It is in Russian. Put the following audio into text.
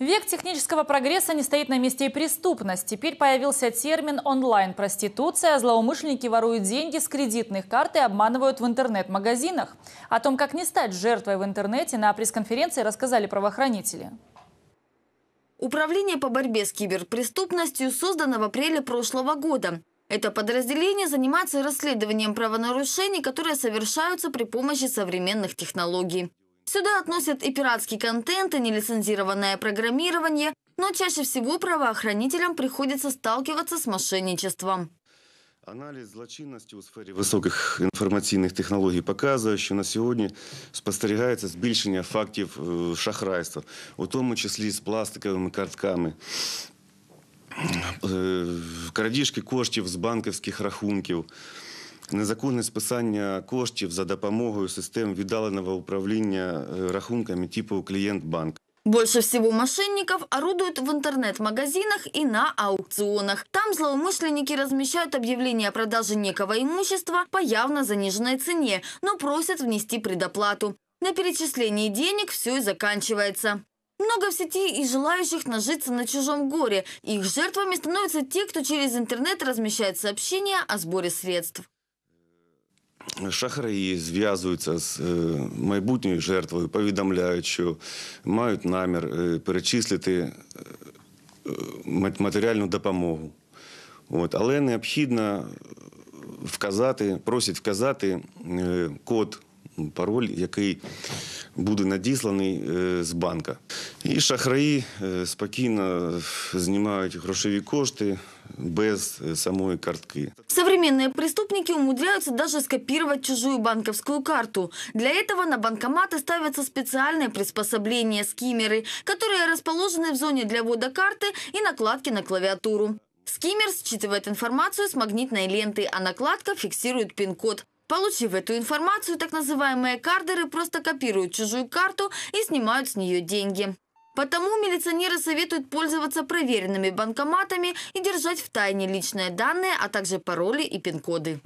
Век технического прогресса не стоит на месте и преступность. Теперь появился термин «онлайн-проституция». Злоумышленники воруют деньги с кредитных карт и обманывают в интернет-магазинах. О том, как не стать жертвой в интернете, на пресс-конференции рассказали правоохранители. Управление по борьбе с киберпреступностью создано в апреле прошлого года. Это подразделение занимается расследованием правонарушений, которые совершаются при помощи современных технологий. Сюда относят и пиратский контент, и нелицензированное программирование, но чаще всего правоохранителям приходится сталкиваться с мошенничеством. Анализ злочинности в сфере высоких информационных технологий показывает, что на сьогодні спостерігається збільшення фактів шахрайства, у тому числі з пластиковыми картками, крадіжки коштів с банковских рахунків незаконне списання коштів за допомогою систем віддаленого управління рахунками типу «Клієнтбанк». Больше всего мошенников орудуют в интернет-магазинах и на аукционах. Там злоумышленники размещают объявления о продаже некого имущества по явно заниженной цене, но просят внести предоплату. На перечислении денег все и заканчивается. Много в сети и желающих нажиться на чужом горе. Их жертвами становятся те, кто через интернет размещает сообщения о сборе средств. Шахраї зв'язуються з е, майбутньою жертвою, повідомляють, що мають намір е, перечислити е, матеріальну допомогу. От. Але необхідно вказати, просять вказати код, пароль, який буде надісланий з банка. І шахраї э, спокійно э, знімають грошові кошти без э, самої картки. Современные преступники умудряются даже скопировать чужую банковскую карту. Для этого на банкоматы ставятся специальные приспособления скиммеры, которые расположены в зоне для ввода карты и накладки на клавиатуру. Скиммер считывает информацию с магнитной ленты, а накладка фиксирует пин-код. Получив эту информацию, так называемые кардеры просто копируют чужую карту и снимают с нее деньги. Потому милиционеры советуют пользоваться проверенными банкоматами и держать в тайне личные данные, а также пароли и пин-коды.